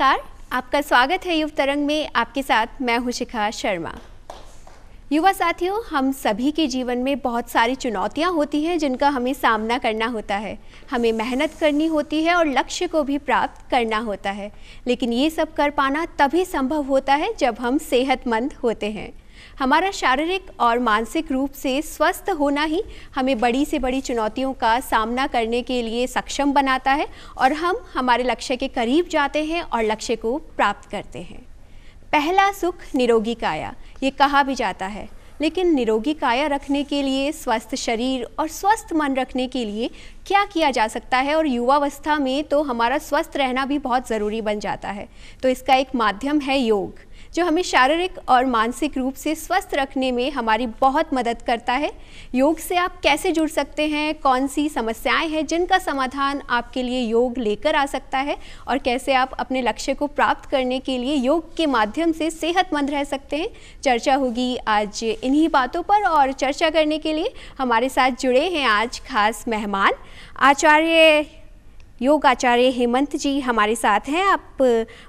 नमस्कार आपका स्वागत है युव तरंग में आपके साथ मैं हूं शिखा शर्मा युवा साथियों हम सभी के जीवन में बहुत सारी चुनौतियां होती हैं जिनका हमें सामना करना होता है हमें मेहनत करनी होती है और लक्ष्य को भी प्राप्त करना होता है लेकिन ये सब कर पाना तभी संभव होता है जब हम सेहतमंद होते हैं हमारा शारीरिक और मानसिक रूप से स्वस्थ होना ही हमें बड़ी से बड़ी चुनौतियों का सामना करने के लिए सक्षम बनाता है और हम हमारे लक्ष्य के करीब जाते हैं और लक्ष्य को प्राप्त करते हैं पहला सुख निरोगी काया ये कहा भी जाता है लेकिन निरोगी काया रखने के लिए स्वस्थ शरीर और स्वस्थ मन रखने के लिए क्या किया जा सकता है और युवावस्था में तो हमारा स्वस्थ रहना भी बहुत ज़रूरी बन जाता है तो इसका एक माध्यम है योग जो हमें शारीरिक और मानसिक रूप से स्वस्थ रखने में हमारी बहुत मदद करता है योग से आप कैसे जुड़ सकते हैं कौन सी समस्याएं हैं जिनका समाधान आपके लिए योग लेकर आ सकता है और कैसे आप अपने लक्ष्य को प्राप्त करने के लिए योग के माध्यम से सेहतमंद रह सकते हैं चर्चा होगी आज इन्हीं बातों पर और चर्चा करने के लिए हमारे साथ जुड़े हैं आज खास मेहमान आचार्य योग आचार्य हेमंत जी हमारे साथ हैं आप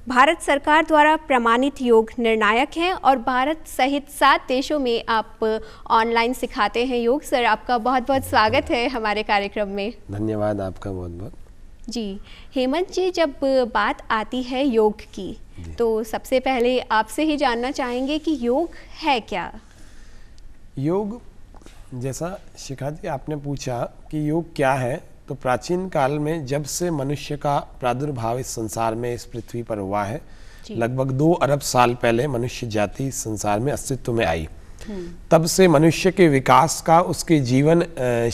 भारत सरकार द्वारा प्रमाणित योग निर्णायक हैं और भारत सहित सात देशों में आप ऑनलाइन सिखाते हैं योग सर आपका बहुत बहुत स्वागत है हमारे कार्यक्रम में धन्यवाद आपका बहुत बहुत जी हेमंत जी जब बात आती है योग की तो सबसे पहले आपसे ही जानना चाहेंगे कि योग है क्या योग जैसा शिखा जी आपने पूछा कि योग क्या है तो प्राचीन काल में जब से मनुष्य का प्रादुर्भाव इस संसार में इस पृथ्वी पर हुआ है लगभग दो अरब साल पहले मनुष्य जाति संसार में अस्तित्व में आई हम्म। तब से मनुष्य के विकास का उसके जीवन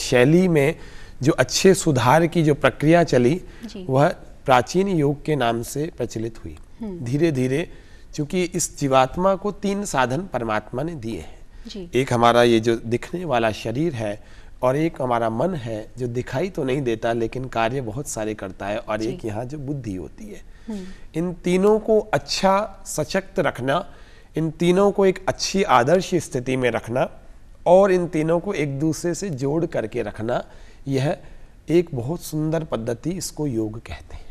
शैली में जो अच्छे सुधार की जो प्रक्रिया चली वह प्राचीन योग के नाम से प्रचलित हुई हम्म। धीरे धीरे चूंकि इस जीवात्मा को तीन साधन परमात्मा ने दिए हैं एक हमारा ये जो दिखने वाला शरीर है और एक हमारा मन है जो दिखाई तो नहीं देता लेकिन कार्य बहुत सारे करता है और एक यहाँ जो बुद्धि होती है हम्म। इन तीनों को अच्छा सशक्त रखना इन तीनों को एक अच्छी आदर्श स्थिति में रखना और इन तीनों को एक दूसरे से जोड़ करके रखना यह एक बहुत सुंदर पद्धति इसको योग कहते हैं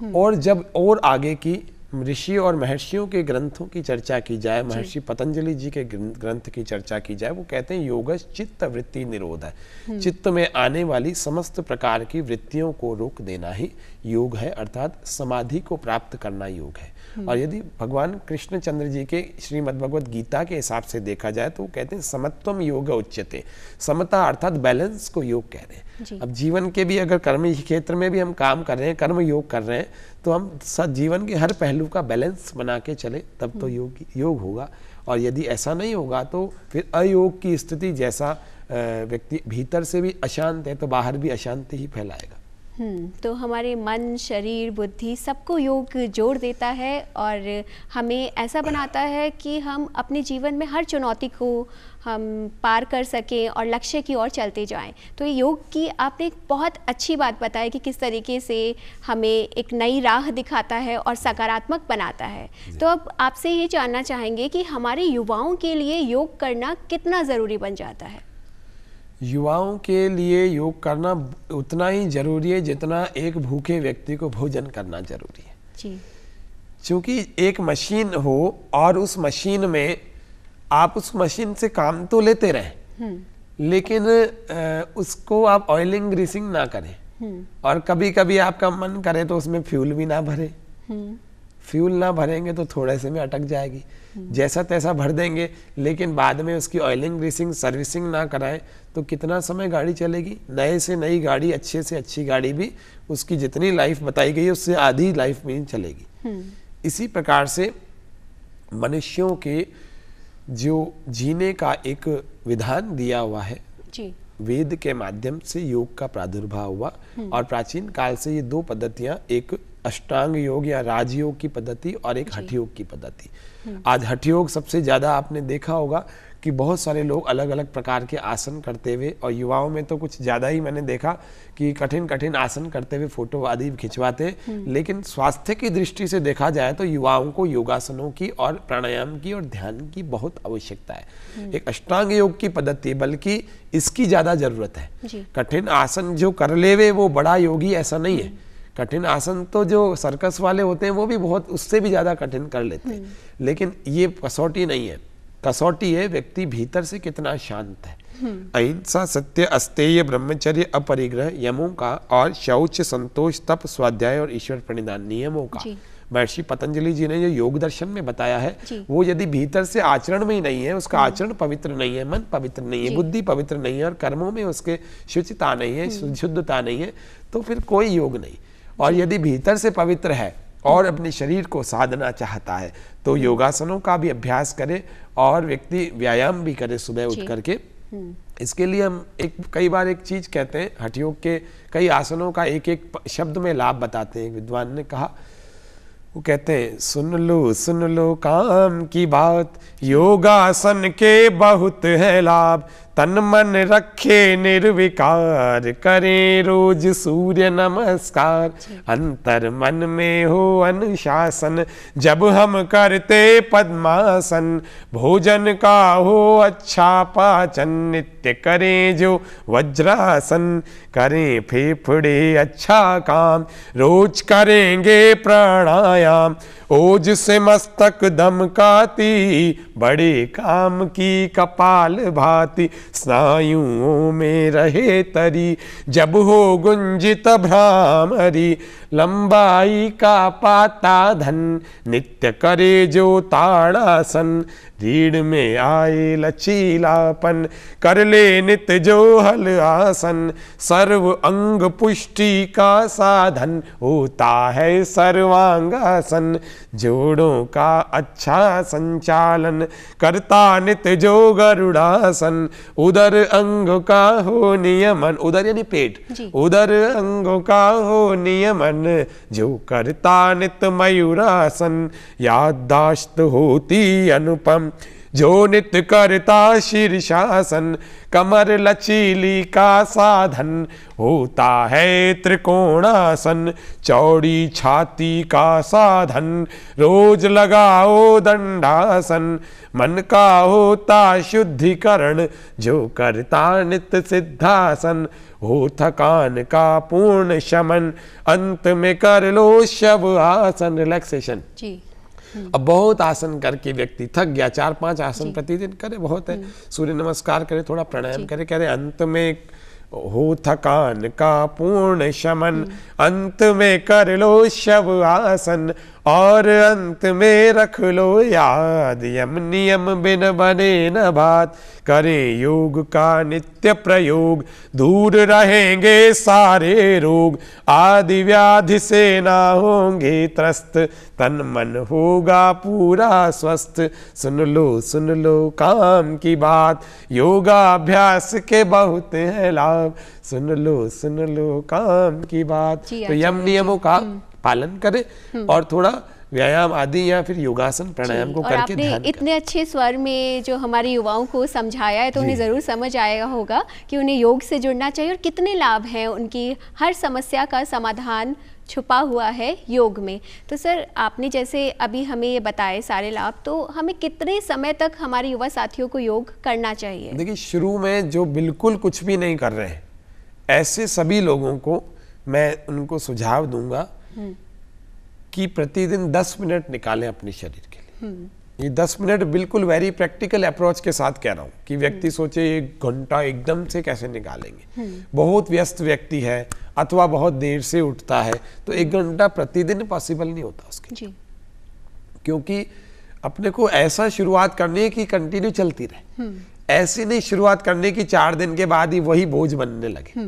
हम्म। और जब और आगे की ऋषि और महर्षियों के ग्रंथों की चर्चा की जाए महर्षि पतंजलि जी के ग्रंथ की चर्चा की जाए वो कहते हैं योगस चित्त वृत्ति निरोध है हम्म। चित्त में आने वाली समस्त प्रकार की वृत्तियों को रोक देना ही योग है अर्थात समाधि को प्राप्त करना योग है हम्म। और यदि भगवान कृष्णचंद्र जी के श्रीमद भगवत गीता के हिसाब से देखा जाए तो वो कहते हैं समत्वम योग उच्चते समता अर्थात बैलेंस को योग कह रहे हैं जी। अब जीवन के भी अगर कर्म क्षेत्र में भी हम काम कर रहे हैं कर्म योग कर रहे हैं तो हम सब जीवन के हर पहलू का बैलेंस बना के चले तब तो हम्म। योग योग होगा और यदि ऐसा नहीं होगा तो फिर अयोग की स्थिति जैसा व्यक्ति भीतर से भी अशांत है तो बाहर भी अशांति ही फैलाएगा हम्म, तो हमारे मन शरीर बुद्धि सबको योग जोड़ देता है और हमें ऐसा बनाता है कि हम अपने जीवन में हर चुनौती को हम पार कर सकें और लक्ष्य की ओर चलते जाएं तो योग की आपने एक बहुत अच्छी बात बताई कि किस तरीके से हमें एक नई राह दिखाता है और सकारात्मक बनाता है तो अब आपसे ये जानना चाहेंगे कि हमारे युवाओं के लिए योग करना कितना ज़रूरी बन जाता है युवाओं के लिए योग करना उतना ही जरूरी है जितना एक भूखे व्यक्ति को भोजन करना जरूरी है क्योंकि एक मशीन हो और उस मशीन में आप उस मशीन से काम तो लेते रहें हम्म। लेकिन उसको आप ऑयलिंग ग्रीसिंग ना करें हम्म। और कभी कभी आपका मन करे तो उसमें फ्यूल भी ना भरे हम्म। फ्यूल ना भरेंगे तो थोड़े से में अटक जाएगी जैसा तैसा भर देंगे लेकिन बाद में उसकी ऑयलिंग ग्रीसिंग सर्विसिंग ना कराएं तो कितना समय गाड़ी चलेगी नए से नई गाड़ी अच्छे से अच्छी गाड़ी भी उसकी जितनी लाइफ बताई गई है उससे आधी लाइफ में चलेगी हम्म। इसी प्रकार से मनुष्यों के जो जीने का एक विधान दिया हुआ है जी वेद के माध्यम से योग का प्रादुर्भाव हुआ हम्म। और प्राचीन काल से ये दो पद्धतियां एक अष्टांग योग या राजयोग की पद्धति और एक हठयोग की पद्धति हम्म। आज हठयोग सबसे ज्यादा आपने देखा होगा कि बहुत सारे लोग अलग अलग प्रकार के आसन करते हुए और युवाओं में तो कुछ ज़्यादा ही मैंने देखा कि कठिन कठिन आसन करते हुए फोटो आदि खिंचवाते हम्म। लेकिन स्वास्थ्य की दृष्टि से देखा जाए तो युवाओं को योगासनों की और प्राणायाम की और ध्यान की बहुत आवश्यकता है हम्म। एक अष्टांग योग की पद्धति बल्कि इसकी ज़्यादा ज़रूरत है कठिन आसन जो कर लेवे वो बड़ा योगी ऐसा नहीं है हम्म। कठिन आसन तो जो सर्कस वाले होते हैं वो भी बहुत उससे भी ज़्यादा कठिन कर लेते हैं लेकिन ये कसौटी नहीं है कसौटी है व्यक्ति भीतर से कितना शांत है हम्म। अहिंसा सत्य अस्तेय ब्रह्मचर्य अपरिग्रह यमों का और शौच संतोष तप स्वाध्याय और ईश्वर प्रणिधान नियमों का महर्षि पतंजलि जी ने जो योग दर्शन में बताया है वो यदि भीतर से आचरण में ही नहीं है उसका हम्म। आचरण पवित्र नहीं है मन पवित्र नहीं है बुद्धि पवित्र नहीं है और कर्मों में उसके शुचिता नहीं है हम्म। शुद्धता नहीं है तो फिर कोई योग नहीं और यदि भीतर से पवित्र है और अपने शरीर को साधना चाहता है तो योगासनों का भी अभ्यास करे और व्यक्ति व्यायाम भी करे सुबह उठ करके हम्म। इसके लिए हम एक कई बार एक चीज कहते हैं हठयोग के कई आसनों का एक एक शब्द में लाभ बताते हैं विद्वान ने कहा वो कहते हैं सुन लो सुन लो काम की बात योगासन के बहुत है लाभ तन मन रखे निर्विकार करे रोज सूर्य नमस्कार अंतर मन में हो अनुशासन जब हम करते पद्मासन भोजन का हो अच्छा पाचन नित्य करें जो वज्रासन करें फेफड़े अच्छा काम रोज करेंगे प्राणायाम ओज से मस्तक दमकाती बड़े काम की कपाल भाती स्नायुओं में रहे तरी जब हो गुंजित भ्रामरी लंबाई का पाता धन नित्य करे जो ताड़ासन रीढ़ में आए लचीलापन कर ले नित जो हल आसन सर्व अंग पुष्टि का साधन होता है सर्वांगासन जोड़ों का अच्छा संचालन करता नित जो गरुड़ासन उधर अंगों का हो नियमन उधर यानी पेट उधर अंगों का हो नियमन जो करता नित मयूरासन याददाश्त होती अनुपम जो नित करता शीर्षासन कमर लचीली का साधन होता है त्रिकोणासन चौड़ी छाती का साधन रोज लगाओ दंडासन मन का होता शुद्धिकरण जो करता नित सिद्धासन हो थकान का पूर्ण शमन अंत में कर लो शव आसन रिलैक्सेशन जी अब बहुत आसन करके व्यक्ति थक गया चार पांच आसन प्रतिदिन करे बहुत है हम्म। सूर्य नमस्कार करे थोड़ा प्राणायाम करे करे अंत में हो थकान का पूर्ण शमन हम्म। अंत में कर लो शव आसन और अंत में रख लो याद यम नियम बिन बने न बात करे योग का नित्य प्रयोग दूर रहेंगे सारे रोग आदि व्याधि से ना होंगे त्रस्त तन मन होगा पूरा स्वस्थ सुन लो सुन लो काम की बात योगाभ्यास के बहुत है लाभ सुन लो सुन लो काम की बात तो यम नियमों का हम्म। पालन करें हम्म। और थोड़ा व्यायाम आदि या फिर योगासन प्राणायाम को करके आपने इतने अच्छे स्वर में जो हमारे युवाओं को समझाया है तो उन्हें ज़रूर समझ आया होगा कि उन्हें योग से जुड़ना चाहिए और कितने लाभ हैं उनकी हर समस्या का समाधान छुपा हुआ है योग में तो सर आपने जैसे अभी हमें ये बताए सारे लाभ तो हमें कितने समय तक हमारे युवा साथियों को योग करना चाहिए देखिए शुरू में जो बिल्कुल कुछ भी नहीं कर रहे हैं ऐसे सभी लोगों को मैं उनको सुझाव दूंगा कि प्रतिदिन दस मिनट निकालें अपने शरीर के लिए हम्म। ये दस मिनट बिल्कुल वेरी प्रैक्टिकल अप्रोच के साथ कह रहा हूँ कि हम्म। व्यक्ति सोचे एक घंटा एकदम से कैसे निकालेंगे हम्म। बहुत व्यस्त व्यक्ति है अथवा बहुत देर से उठता है तो एक घंटा प्रतिदिन पॉसिबल नहीं होता उसके जी। क्योंकि अपने को ऐसा शुरुआत करनी है कि कंटिन्यू चलती रहे ऐसी नहीं शुरुआत करने की चार दिन के बाद ही वही बोझ बनने लगे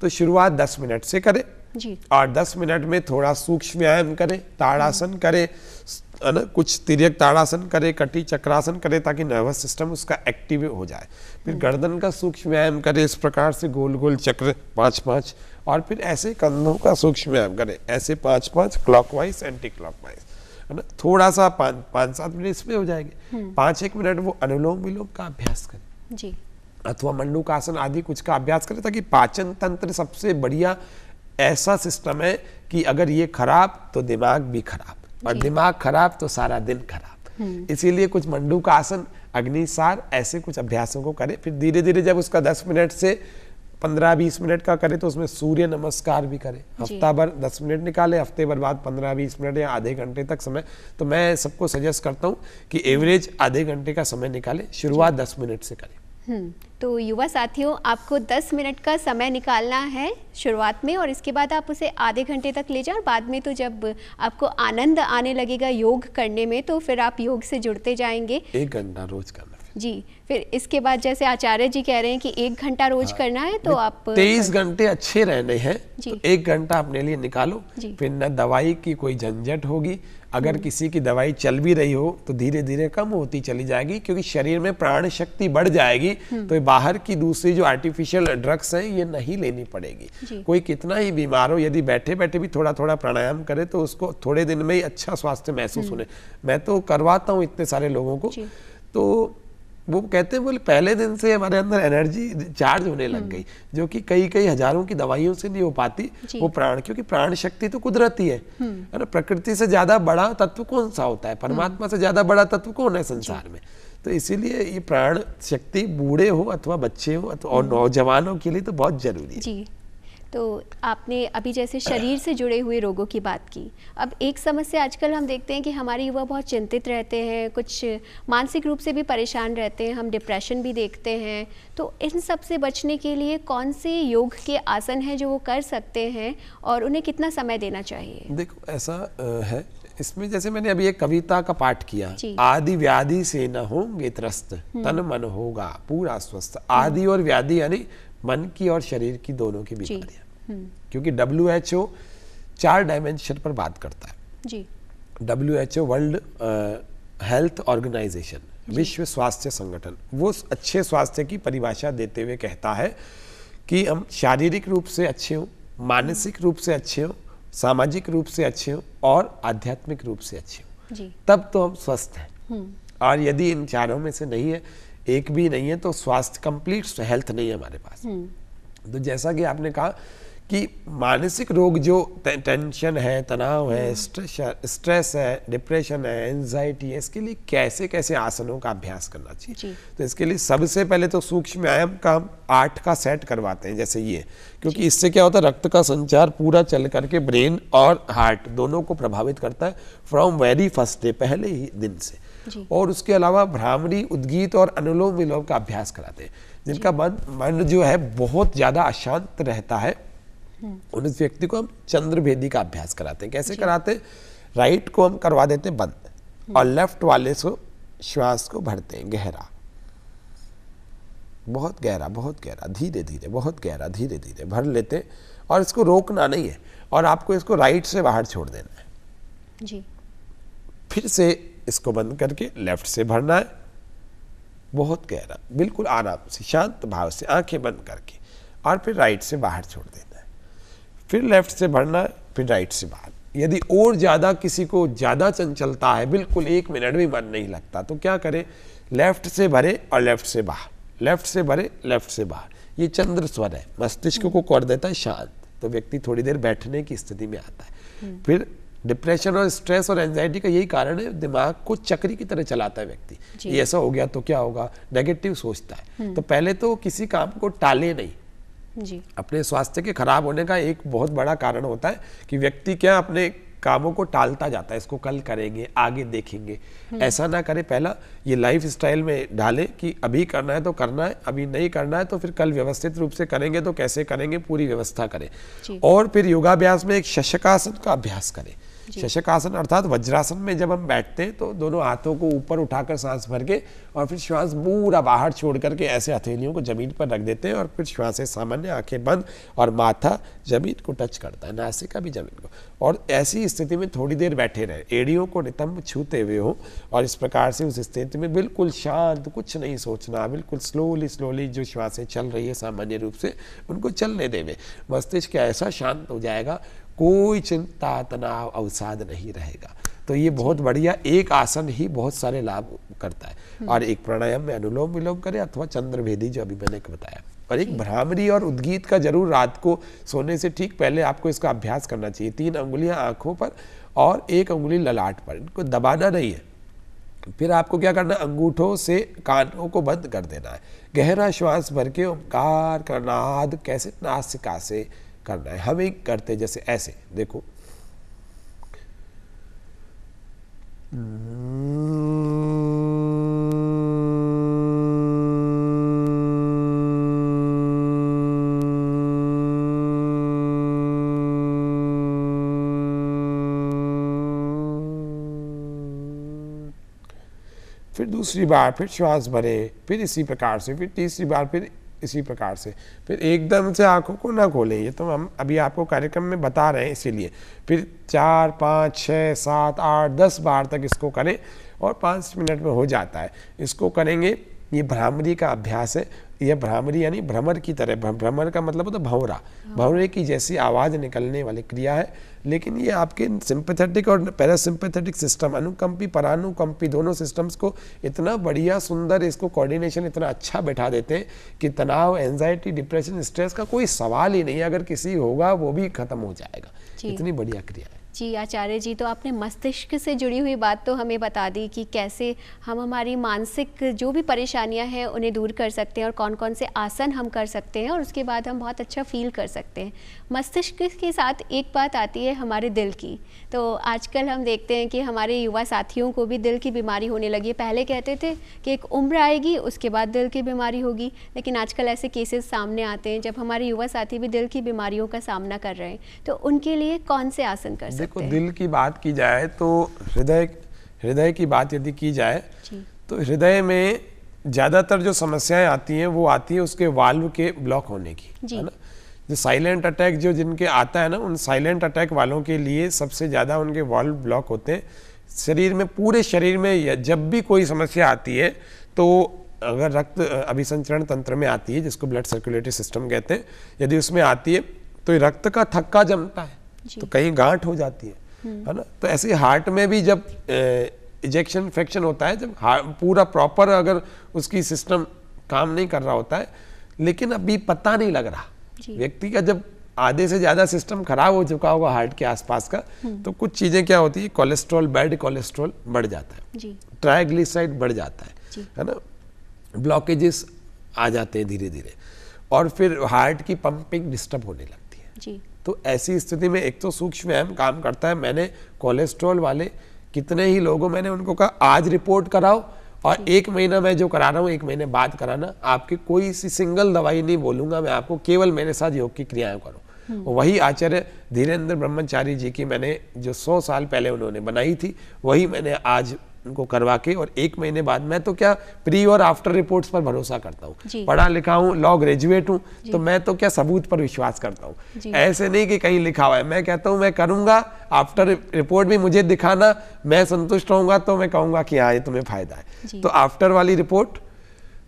तो शुरुआत दस मिनट से करें जी और 10 मिनट में थोड़ा सूक्ष्म व्यायाम करें ताड़ासन करें है ना कुछ तिरक ताड़ासन करें कटी चक्रासन करें ताकि नर्वस सिस्टम उसका एक्टिव हो जाए फिर हम्म। गर्दन का सूक्ष्म व्यायाम करें इस प्रकार से गोल गोल चक्र पाँच पाँच और फिर ऐसे कंधों का सूक्ष्म व्यायाम करें ऐसे पाँच पाँच क्लॉक एंटी क्लॉक है ना थोड़ा सा पाँच पाँच सात मिनट इसमें हो जाएंगे हम्म। पाँच एक मिनट वो अनुलोम विलोम का अभ्यास करें जी अथवा मंडूकासन आदि कुछ का अभ्यास करें ताकि पाचन तंत्र सबसे बढ़िया ऐसा सिस्टम है कि अगर ये खराब तो दिमाग भी खराब और दिमाग खराब तो सारा दिन खराब हम्म। इसीलिए कुछ मंडू का आसन अग्निसार ऐसे कुछ अभ्यासों को करें फिर धीरे धीरे जब उसका दस मिनट से पंद्रह बीस मिनट का करें तो उसमें सूर्य नमस्कार भी करें हफ्ता भर दस मिनट निकाले हफ्ते भर बाद पंद्रह बीस मिनट या आधे घंटे तक समय तो मैं सबको सजेस्ट करता हूँ कि एवरेज आधे घंटे का समय निकालें शुरुआत दस मिनट से करें हम्म। तो युवा साथियों आपको 10 मिनट का समय निकालना है शुरुआत में और इसके बाद आप उसे आधे घंटे तक ले जाएं और बाद में तो जब आपको आनंद आने लगेगा योग करने में तो फिर आप योग से जुड़ते जाएंगे एक घंटा रोज करना जी फिर इसके बाद जैसे आचार्य जी कह रहे हैं कि एक घंटा रोज हाँ, करना है तो आप तेईस घंटे अच्छे रहने हैं तो एक घंटा अपने लिए निकालो फिर न दवाई की कोई झंझट होगी अगर हम्म। किसी की दवाई चल भी रही हो तो धीरे धीरे कम होती चली जाएगी क्योंकि शरीर में प्राण शक्ति बढ़ जाएगी हम्म। तो बाहर की दूसरी जो आर्टिफिशियल ड्रग्स हैं ये नहीं लेनी पड़ेगी कोई कितना ही बीमार हो यदि बैठे बैठे भी थोड़ा थोड़ा प्राणायाम करे तो उसको थोड़े दिन में ही अच्छा स्वास्थ्य महसूस हम्म। होने मैं तो करवाता हूँ इतने सारे लोगों को तो वो कहते हैं बोले पहले दिन से हमारे अंदर एनर्जी चार्ज होने लग हम्म। गई जो कि कई कई हजारों की दवाइयों से नहीं हो पाती वो प्राण क्योंकि प्राण शक्ति तो कुदरती है हम्म। है ना प्रकृति से ज्यादा बड़ा तत्व कौन सा होता है परमात्मा हम्म। से ज्यादा बड़ा तत्व कौन है संसार में तो इसीलिए ये प्राण शक्ति बूढ़े हो अथवा बच्चे हो अथवा और नौजवानों के लिए तो बहुत जरूरी है तो आपने अभी जैसे शरीर से जुड़े हुए रोगों की बात की अब एक समस्या आजकल हम देखते हैं कि हमारे युवा बहुत चिंतित रहते हैं कुछ मानसिक रूप से भी परेशान रहते हैं हम डिप्रेशन भी देखते हैं तो इन सब से बचने के लिए कौन से योग के आसन हैं जो वो कर सकते हैं और उन्हें कितना समय देना चाहिए देखो ऐसा है इसमें जैसे मैंने अभी एक कविता का पाठ किया आदि व्याधि से न होंगे त्रस्त हम्म। तन मन होगा पूरा स्वस्थ आदि और व्याधि यानी मन की और शरीर की दोनों की बीमारियां क्योंकि डब्ल्यू एच ओ चार डायमेंशन पर बात करता है W H O world health organisation विश्व स्वास्थ्य संगठन वो अच्छे स्वास्थ्य की परिभाषा देते हुए कहता है कि हम शारीरिक रूप से अच्छे हों मानसिक रूप से अच्छे हों सामाजिक रूप से अच्छे हों और आध्यात्मिक रूप से अच्छे हों तब तो हम स्वस्थ हैं हम्म। और यदि इन चारों में से नहीं है एक भी नहीं है तो स्वास्थ्य कंप्लीट हेल्थ नहीं है हमारे पास हम्म। तो जैसा कि आपने कहा कि मानसिक रोग जो टेंशन है तनाव है स्ट्रेस है डिप्रेशन है एनजाइटी है इसके लिए कैसे कैसे आसनों का अभ्यास करना चाहिए तो इसके लिए सबसे पहले तो सूक्ष्म व्यायाम का हम आठ का सेट करवाते हैं जैसे ये क्योंकि इससे क्या होता है रक्त का संचार पूरा चल करके ब्रेन और हार्ट दोनों को प्रभावित करता है फ्रॉम वेरी फर्स्ट डे पहले ही दिन से और उसके अलावा भ्रामरी उद्गीत और अनुलोम विलोम का अभ्यास कराते हैं जिनका मन मन जो है बहुत ज़्यादा अशांत रहता है और इस व्यक्ति को हम चंद्रभेदी का अभ्यास कराते हैं कैसे कराते हैं राइट को हम करवा देते हैं बंद और लेफ्ट वाले को श्वास को भरते हैं गहरा बहुत गहरा बहुत गहरा धीरे धीरे बहुत गहरा धीरे धीरे भर लेते और इसको रोकना नहीं है और आपको इसको राइट से बाहर छोड़ देना है जी फिर से इसको बंद करके लेफ्ट से भरना है बहुत गहरा बिल्कुल आराम से शांत भाव से आंखें बंद करके और फिर राइट से बाहर छोड़ देना फिर लेफ्ट से भरना फिर राइट से बाहर यदि और ज़्यादा किसी को ज़्यादा चंचलता है बिल्कुल एक मिनट भी मन नहीं लगता तो क्या करें लेफ्ट से भरे और लेफ्ट से बाहर लेफ्ट से भरे लेफ्ट से बाहर ये चंद्र स्वर है मस्तिष्क को कर देता है शांत तो व्यक्ति थोड़ी देर बैठने की स्थिति में आता है हम्म। फिर डिप्रेशन और स्ट्रेस और एंजाइटी का यही कारण है दिमाग को चक्री की तरह चलाता है व्यक्ति ये ऐसा हो गया तो क्या होगा नेगेटिव सोचता है हम्म। तो पहले तो किसी काम को टाले नहीं जी अपने स्वास्थ्य के खराब होने का एक बहुत बड़ा कारण होता है कि व्यक्ति क्या अपने कामों को टालता जाता है इसको कल करेंगे आगे देखेंगे हम्म। ऐसा ना करें पहला ये लाइफ स्टाइल में डालें कि अभी करना है तो करना है अभी नहीं करना है तो फिर कल व्यवस्थित रूप से करेंगे तो कैसे करेंगे पूरी व्यवस्था करें और फिर योगाभ्यास में एक शशकासन का अभ्यास करें शशकासन अर्थात वज्रासन में जब हम बैठते हैं तो दोनों हाथों को ऊपर उठाकर सांस भर के और फिर श्वास पूरा बाहर छोड़ करके ऐसे हथेलियों को जमीन पर रख देते हैं और फिर श्वास सामान्य आंखें बंद और माथा जमीन को टच करता है नासिका भी जमीन को और ऐसी स्थिति में थोड़ी देर बैठे रहे एड़ियों को नितंब छूते हुए हों और इस प्रकार से उस स्थिति में बिल्कुल शांत कुछ नहीं सोचना बिल्कुल स्लोली स्लोली जो श्वासें चल रही है सामान्य रूप से उनको चलने देवे मस्तिष्क ऐसा शांत हो जाएगा कोई चिंता तनाव अवसाद नहीं रहेगा तो ये बहुत बढ़िया एक आसन ही बहुत सारे लाभ करता है हम्म। और एक प्राणायाम में अनुलोम विलोम करें अथवा चंद्रभेदी जो अभी मैंने बताया और एक भ्रामरी और उद्गीत का जरूर रात को सोने से ठीक पहले आपको इसका अभ्यास करना चाहिए तीन अंगुलियां आंखों पर और एक अंगुली ललाट पर इनको दबाना नहीं है फिर आपको क्या करना अंगूठों से कानों को बंद कर देना है गहरा श्वास भर के ओंकार का कैसे नासिका से, से कर रहा है हम एक करते जैसे ऐसे देखो फिर दूसरी बार फिर श्वास भरे फिर इसी प्रकार से फिर तीसरी बार फिर इसी प्रकार से फिर एकदम से आंखों को ना खोलें ये तो हम अभी आपको कार्यक्रम में बता रहे हैं इसीलिए फिर चार पाँच छः सात आठ दस बार तक इसको करें और पाँच मिनट में हो जाता है इसको करेंगे ये भ्रामरी का अभ्यास है यह भ्रामरी यानी भ्रमर की तरह भ्रमर का मतलब होता है भंवरा हाँ। भंवरे की जैसी आवाज़ निकलने वाली क्रिया है लेकिन ये आपके सिंपथेटिक और पैरासिम्पथेटिक सिस्टम अनुकंपी परानुकंपी दोनों सिस्टम्स को इतना बढ़िया सुंदर इसको कोऑर्डिनेशन इतना अच्छा बैठा देते हैं कि तनाव एनजाइटी डिप्रेशन स्ट्रेस का कोई सवाल ही नहीं अगर किसी होगा वो भी खत्म हो जाएगा इतनी बढ़िया क्रिया है जी आचार्य जी तो आपने मस्तिष्क से जुड़ी हुई बात तो हमें बता दी कि कैसे हम हमारी मानसिक जो भी परेशानियां हैं उन्हें दूर कर सकते हैं और कौन कौन से आसन हम कर सकते हैं और उसके बाद हम बहुत अच्छा फील कर सकते हैं मस्तिष्क के साथ एक बात आती है हमारे दिल की तो आजकल हम देखते हैं कि हमारे युवा साथियों को भी दिल की बीमारी होने लगी है पहले कहते थे कि एक उम्र आएगी उसके बाद दिल की बीमारी होगी लेकिन आजकल ऐसे केसेस सामने आते हैं जब हमारे युवा साथी भी दिल की बीमारियों का सामना कर रहे हैं तो उनके लिए कौन से आसन कर सकते हैं देखो दिल की बात की जाए तो हृदय हृदय की बात यदि की जाए तो हृदय में ज़्यादातर जो समस्याएं आती हैं वो आती है उसके वाल्व के ब्लॉक होने की है ना जो साइलेंट अटैक जो जिनके आता है ना उन साइलेंट अटैक वालों के लिए सबसे ज़्यादा उनके वाल्व ब्लॉक होते हैं शरीर में पूरे शरीर में जब भी कोई समस्या आती है तो अगर रक्त अभिसंचरण तंत्र में आती है जिसको ब्लड सर्कुलेटरी सिस्टम कहते हैं यदि उसमें आती है तो रक्त का थक्का जमता है तो कहीं गांठ हो जाती है हम्म। है ना तो ऐसे हार्ट में भी जब इजेक्शन इन्फेक्शन होता है जब पूरा प्रॉपर अगर उसकी सिस्टम काम नहीं कर रहा होता है लेकिन अभी पता नहीं लग रहा व्यक्ति का जब आधे से ज़्यादा सिस्टम खराब हो चुका होगा हार्ट के आसपास का हम्म। तो कुछ चीज़ें क्या होती है कोलेस्ट्रॉल बैड कोलेस्ट्रॉल बढ़ जाता है ट्राइग्लिसराइड बढ़ जाता है है ना ब्लॉकेजेस आ जाते हैं धीरे धीरे और फिर हार्ट की पंपिंग डिस्टर्ब होने लगती है जी तो ऐसी स्थिति में एक तो सूक्ष्म व्यायाम काम करता है मैंने कोलेस्ट्रॉल वाले कितने ही लोगों मैंने उनको कहा आज रिपोर्ट कराओ और एक महीना मैं जो करा रहा हूँ एक महीने बाद कराना आपकी कोई सी सिंगल दवाई नहीं बोलूंगा मैं आपको केवल मेरे साथ योग की क्रियाएं करो हम्म। वही आचार्य धीरेन्द्र ब्रह्मचारी जी की मैंने जो सौ साल पहले उन्होंने बनाई थी वही मैंने आज उनको करवा के और एक महीने बाद मैं तो क्या प्री और आफ्टर रिपोर्ट्स पर भरोसा करता हूँ पढ़ा लिखा हूँ लॉ ग्रेजुएट हूँ तो मैं तो क्या सबूत पर विश्वास करता हूँ ऐसे नहीं कि कहीं लिखा हुआ है मैं कहता हूँ मैं करूँगा आफ्टर रिपोर्ट भी मुझे दिखाना मैं संतुष्ट रहूँगा तो मैं कहूँगा कि हाँ ये तुम्हें फायदा है तो आफ्टर वाली रिपोर्ट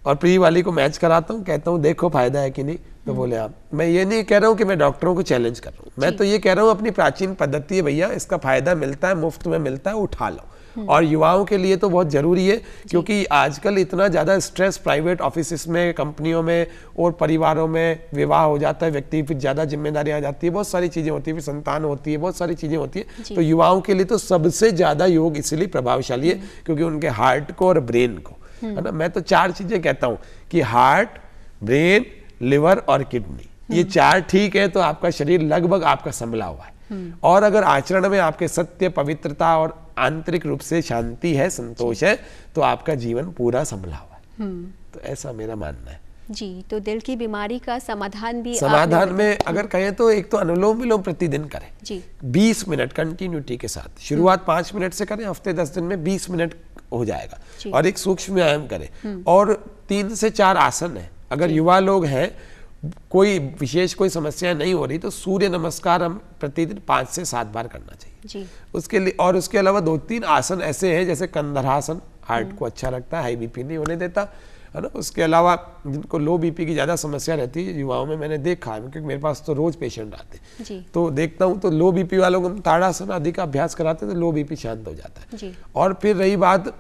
और प्री वाली को मैच कराता हूँ कहता हूँ देखो फायदा है कि नहीं तो बोले आप हाँ. मैं ये नहीं कह रहा हूँ कि मैं डॉक्टरों को चैलेंज कर रहा हूँ मैं तो ये कह रहा हूँ अपनी प्राचीन पद्धति है भैया इसका फायदा मिलता है मुफ्त में मिलता है उठा लो हम्म। और युवाओं के लिए तो बहुत ज़रूरी है क्योंकि आजकल इतना ज़्यादा स्ट्रेस प्राइवेट ऑफिस में कंपनियों में और परिवारों में विवाह हो जाता है व्यक्ति फिर ज़्यादा जिम्मेदारियाँ आ जाती है बहुत सारी चीज़ें होती है फिर संतान होती है बहुत सारी चीज़ें होती है तो युवाओं के लिए तो सबसे ज़्यादा योग इसलिए प्रभावशाली है हम्म। क्योंकि उनके हार्ट को और ब्रेन को हम्म। है ना मैं तो चार चीजें कहता हूँ कि हार्ट ब्रेन लिवर और किडनी हम्म। ये चार ठीक है तो आपका शरीर लगभग आपका संभला हुआ है हम्म। और अगर आचरण में आपके सत्य पवित्रता और आंतरिक रूप से शांति है संतोष है तो आपका जीवन पूरा संभला हुआ है तो ऐसा मेरा मानना है जी तो दिल की बीमारी का समाधान भी समाधान में अगर कहें तो एक तो अनुलोम विलोम प्रतिदिन करें जी 20 मिनट कंटिन्यूटी के साथ शुरुआत पांच मिनट से करें हफ्ते दस दिन में 20 मिनट हो जाएगा और एक सूक्ष्म व्यायाम करें और तीन से चार आसन है अगर युवा लोग हैं कोई विशेष कोई समस्या नहीं हो रही तो सूर्य नमस्कार हम प्रतिदिन पांच से सात बार करना चाहिए जी। उसके लिए और उसके अलावा दो तीन आसन ऐसे हैं जैसे कंधरासन हार्ट हम्म। को अच्छा रखता है हाई बीपी नहीं होने देता है ना उसके अलावा जिनको लो बीपी की ज़्यादा समस्या रहती है युवाओं में मैंने देखा है क्योंकि मेरे पास तो रोज़ पेशेंट आते हैं तो देखता हूँ तो लो बीपी वालों को हम ताड़ासन आदि का अभ्यास कराते हैं तो लो बीपी शांत हो जाता है और फिर रही बात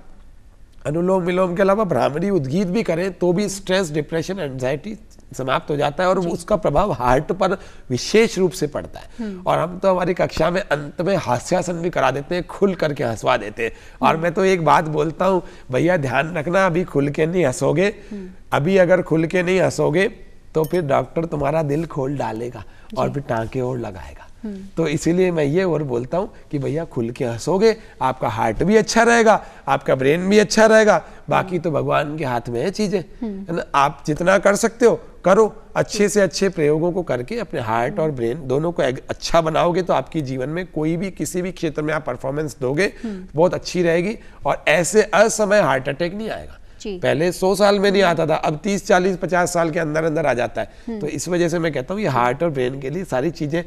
अनुलोम विलोम के अलावा भ्रामरी उद्गीत भी करें तो भी स्ट्रेस डिप्रेशन एंजाइटी समाप्त हो जाता है और उसका प्रभाव हार्ट पर विशेष रूप से पड़ता है हम्म। और हम तो हमारी कक्षा में अंत में हास्यासन भी करा देते हैं खुल करके हंसवा देते हैं और हम्म। मैं तो एक बात बोलता हूँ भैया ध्यान रखना अभी खुल के नहीं हंसोगे हम्म। अभी अगर खुल के नहीं हंसोगे तो फिर डॉक्टर तुम्हारा दिल खोल डालेगा और फिर टाँके और लगाएगा तो इसीलिए मैं ये और बोलता हूँ कि भैया खुल के हंसोगे आपका हार्ट भी अच्छा रहेगा आपका ब्रेन भी अच्छा रहेगा बाकी तो भगवान के हाथ में है चीजें है ना आप जितना कर सकते हो करो अच्छे से अच्छे प्रयोगों को करके अपने हार्ट और ब्रेन दोनों को अच्छा बनाओगे तो आपकी जीवन में कोई भी किसी भी क्षेत्र में आप परफॉर्मेंस दोगे बहुत अच्छी रहेगी और ऐसे असमय हार्ट अटैक नहीं आएगा पहले सौ साल में नहीं हम्म। आता था अब तीस चालीस पचास साल के अंदर अंदर आ जाता है हम्म। तो इस वजह से मैं कहता हूँ ये हार्ट और ब्रेन के लिए सारी चीजें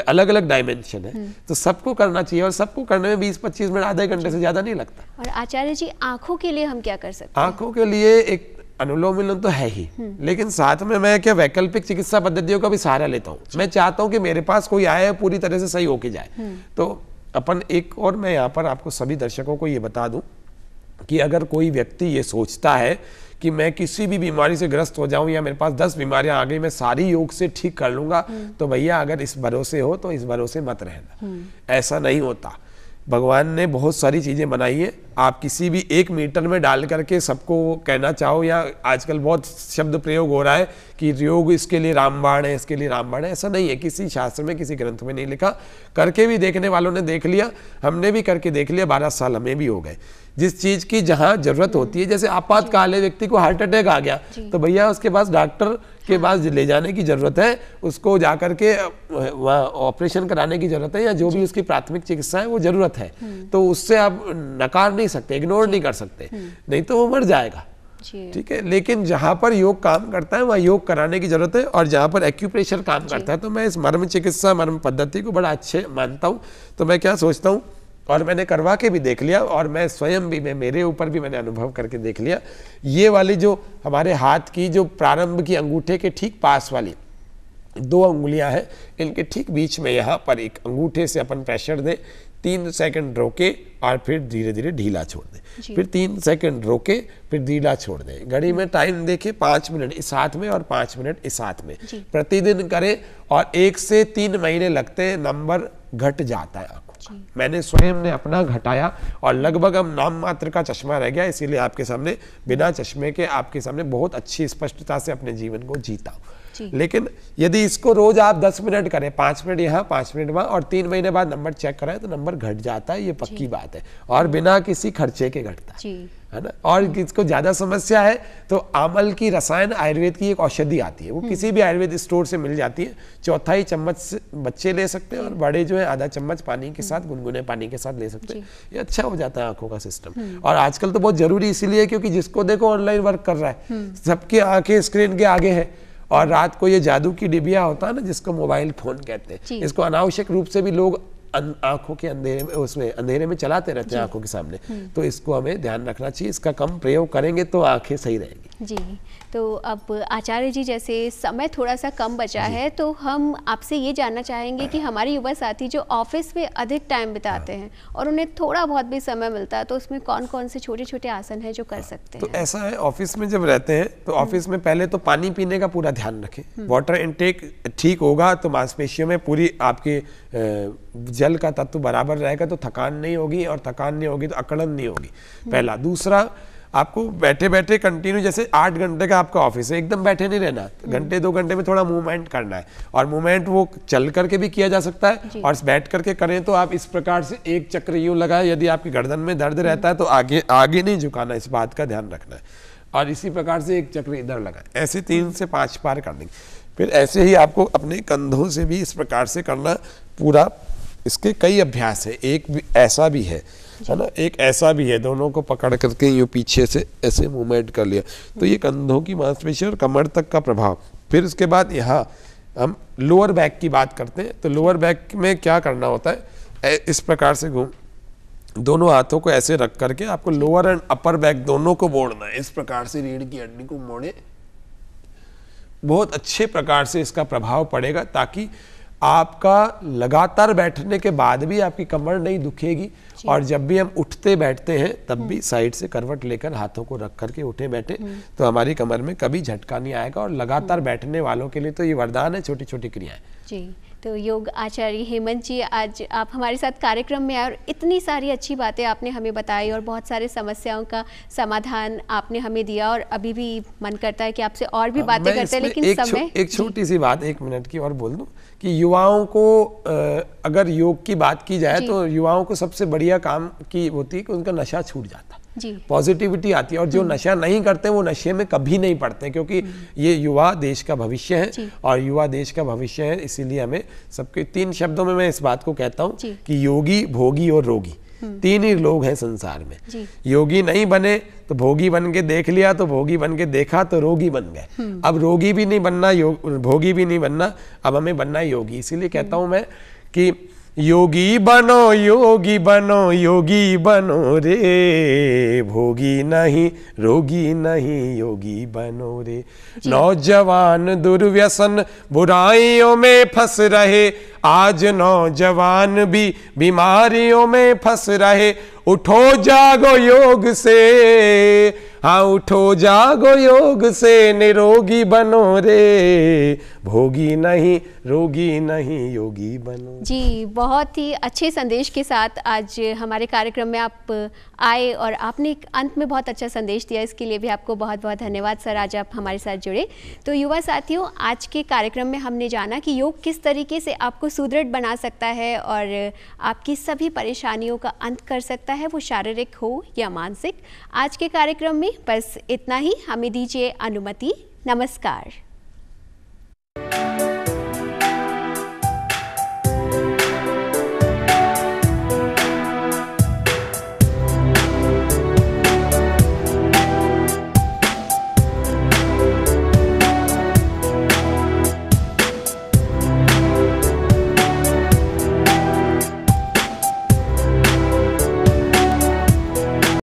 अलग अलग डायमेंशन है तो सबको करना चाहिए और सबको करने में बीस पच्चीस मिनट आधे घंटे से ज्यादा नहीं लगता और आचार्य जी आंखों के लिए हम क्या कर सकते आंखों के लिए एक अनुलोम विलोम तो है ही हम्म। लेकिन साथ में मैं क्या वैकल्पिक चिकित्सा पद्धतियों का भी सहारा लेता हूँ मैं चाहता हूँ कि मेरे पास कोई आए पूरी तरह से सही होके जाए तो अपन एक और मैं यहाँ पर आपको सभी दर्शकों को ये बता दूँ कि अगर कोई व्यक्ति ये सोचता है कि मैं किसी भी बीमारी से ग्रस्त हो जाऊं या मेरे पास दस बीमारियां आ गई मैं सारी योग से ठीक कर लूंगा हम्म। तो भैया अगर इस भरोसे हो तो इस भरोसे मत रहना हम्म। ऐसा नहीं होता भगवान ने बहुत सारी चीज़ें बनाई है आप किसी भी एक मीटर में डाल करके सबको कहना चाहो या आजकल बहुत शब्द प्रयोग हो रहा है कि योग इसके लिए रामबाण है इसके लिए रामबाण है ऐसा नहीं है किसी शास्त्र में किसी ग्रंथ में नहीं लिखा करके भी देखने वालों ने देख लिया हमने भी करके देख लिया बारह साल हमें भी हो गए जिस चीज़ की जहाँ ज़रूरत होती है जैसे आपातकाल है व्यक्ति को हार्ट अटैक आ गया तो भैया उसके पास डॉक्टर के पास ले जाने की ज़रूरत है उसको जाकर के वहाँ ऑपरेशन कराने की ज़रूरत है या जो भी उसकी प्राथमिक चिकित्सा है वो ज़रूरत है हम्म। तो उससे आप नकार नहीं सकते इग्नोर नहीं कर सकते हम्म। नहीं तो वो मर जाएगा ठीक है लेकिन जहाँ पर योग काम करता है वहाँ योग कराने की जरूरत है और जहाँ पर एक्यूप्रेशर काम करता है तो मैं इस मर्म चिकित्सा मर्म पद्धति को बड़ा अच्छे मानता हूँ तो मैं क्या सोचता हूँ और मैंने करवा के भी देख लिया और मैं स्वयं भी मैं मेरे ऊपर भी मैंने अनुभव करके देख लिया ये वाली जो हमारे हाथ की जो प्रारंभ की अंगूठे के ठीक पास वाली दो उंगलियां हैं इनके ठीक बीच में यहाँ पर एक अंगूठे से अपन प्रेशर दें तीन सेकंड रोके और फिर धीरे धीरे ढीला छोड़ दें फिर तीन सेकंड रोके फिर ढीला छोड़ दें घड़ी में टाइम देखें पाँच मिनट इस हाथ में और पाँच मिनट इस हाथ में प्रतिदिन करें और एक से तीन महीने लगते हैं नंबर घट जाता है मैंने स्वयं ने अपना घटाया और लगभग अब नाम मात्र का चश्मा रह गया इसीलिए आपके सामने बिना चश्मे के आपके सामने बहुत अच्छी स्पष्टता से अपने जीवन को जीता लेकिन यदि इसको रोज आप दस मिनट करें पांच मिनट यहाँ पांच मिनट वहां और तीन महीने बाद नंबर चेक कराएं तो नंबर घट जाता है ये पक्की बात है और बिना किसी खर्चे के घटता है ना और इसको ज़्यादा समस्या है तो आमल की रसायन आयुर्वेद की एक औषधि आती है वो हम्म। किसी भी आयुर्वेद स्टोर से मिल जाती है चौथाई चम्मच बच्चे ले सकते हैं और बड़े जो है आधा चम्मच पानी के हम्म। साथ गुनगुने पानी के साथ ले सकते हैं ये अच्छा हो जाता है आंखों का सिस्टम हम्म। और आजकल तो बहुत जरूरी इसीलिए क्योंकि जिसको देखो ऑनलाइन वर्क कर रहा है सबकी आंखें स्क्रीन के आगे है और रात को ये जादू की डिबिया होता है ना जिसको मोबाइल फोन कहते हैं इसको अनावश्यक रूप से भी लोग अं-, आंखों के अंधेरे में उसमें अंधेरे में चलाते रहते हैं आंखों के सामने हम्म। तो इसको हमें ध्यान रखना चाहिए इसका कम प्रयोग करेंगे तो आंखें सही रहेंगी जी तो अब आचार्य जी जैसे समय थोड़ा सा कम बचा है तो हम आपसे ये जानना चाहेंगे कि हमारे युवा साथी जो ऑफिस में अधिक टाइम बिताते हाँ। हैं और उन्हें थोड़ा बहुत भी समय मिलता है तो उसमें कौन कौन से छोटे छोटे आसन है जो कर हाँ, सकते तो हैं तो ऐसा है ऑफिस में जब रहते हैं तो हम्म। ऑफिस में पहले तो पानी पीने का पूरा ध्यान रखें वाटर हम्म। इनटेक ठीक होगा तो मांसपेशियों में पूरी आपके जल का तत्व बराबर रहेगा तो थकान नहीं होगी और थकान नहीं होगी तो अकड़न नहीं होगी हम्म। पहला दूसरा आपको बैठे बैठे कंटिन्यू जैसे आठ घंटे का आपका ऑफिस है एकदम बैठे नहीं रहना हम्म। घंटे दो घंटे में थोड़ा मूवमेंट करना है और मूवमेंट वो चल करके भी किया जा सकता है और बैठ करके करें तो आप इस प्रकार से एक चक्र यूं लगाए यदि आपकी गर्दन में दर्द हम्म। रहता है तो आगे आगे नहीं झुकाना इस बात का ध्यान रखना है और इसी प्रकार से एक चक्र इधर लगाए ऐसे तीन हम्म। से पाँच बार कर देंगे फिर ऐसे ही आपको अपने कंधों से भी इस प्रकार से करना पूरा इसके कई अभ्यास है एक भी ऐसा भी है है ना एक ऐसा भी है दोनों को पकड़ करके यूँ पीछे से ऐसे मूवमेंट कर लिया तो ये कंधों की मांसपेशी और कमर तक का प्रभाव फिर उसके बाद यहाँ हम लोअर बैक की बात करते हैं तो लोअर बैक में क्या करना होता है इस प्रकार से घूम दोनों हाथों को ऐसे रख करके आपको लोअर एंड अपर बैक दोनों को मोड़ना है इस प्रकार से रीढ़ की हड्डी को मोड़े बहुत अच्छे प्रकार से इसका प्रभाव पड़ेगा ताकि आपका लगातार बैठने के बाद भी आपकी कमर नहीं दुखेगी और जब भी हम उठते बैठते हैं तब भी हम्म। साइड से करवट लेकर हाथों को रख करके उठे बैठे हम्म। तो हमारी कमर में कभी झटका नहीं आएगा और लगातार हम्म। बैठने वालों के लिए तो ये वरदान है छोटी छोटी क्रियाएं तो योग आचार्य हेमंत जी आज आप हमारे साथ कार्यक्रम में आए और इतनी सारी अच्छी बातें आपने हमें बताई और बहुत सारी समस्याओं का समाधान आपने हमें दिया और अभी भी मन करता है कि आपसे और भी बातें करते हैं लेकिन एक समय एक छोटी सी बात एक मिनट की और बोल दूँ कि युवाओं को अगर योग की बात की जाए तो युवाओं को सबसे बढ़िया काम की होती है कि उनका नशा छूट जाता पॉजिटिविटी आती है और जो हम्म। नशा नहीं करते वो नशे में कभी नहीं पड़ते क्योंकि हम्म। ये युवा देश का भविष्य है और युवा देश का भविष्य है इसीलिए हमें सबके तीन शब्दों में मैं इस बात को कहता हूँ कि योगी भोगी और रोगी हम्म। तीन ही लोग हैं संसार में योगी नहीं बने तो भोगी बन के देख लिया तो भोगी बन के देखा तो रोगी बन गए अब रोगी भी नहीं बनना योग भोगी भी नहीं बनना अब हमें बनना योगी इसीलिए कहता हूं मैं कि योगी बनो योगी बनो योगी बनो रे भोगी नहीं रोगी नहीं योगी बनो रे नौजवान दुर्व्यसन बुराइयों में फंस रहे आज नौजवान भी बीमारियों में फंस रहे उठो जागो योग से हाँ उठो जागो योग से निरोगी बनो रे भोगी नहीं रोगी नहीं योगी बनो जी बहुत ही अच्छे संदेश के साथ आज हमारे कार्यक्रम में आप आए और आपने अंत में बहुत अच्छा संदेश दिया इसके लिए भी आपको बहुत बहुत धन्यवाद सर आज आप हमारे साथ जुड़े तो युवा साथियों आज के कार्यक्रम में हमने जाना कि योग किस तरीके से आपको सुदृढ़ बना सकता है और आपकी सभी परेशानियों का अंत कर सकता है वो शारीरिक हो या मानसिक आज के कार्यक्रम में बस इतना ही हमें दीजिए अनुमति नमस्कार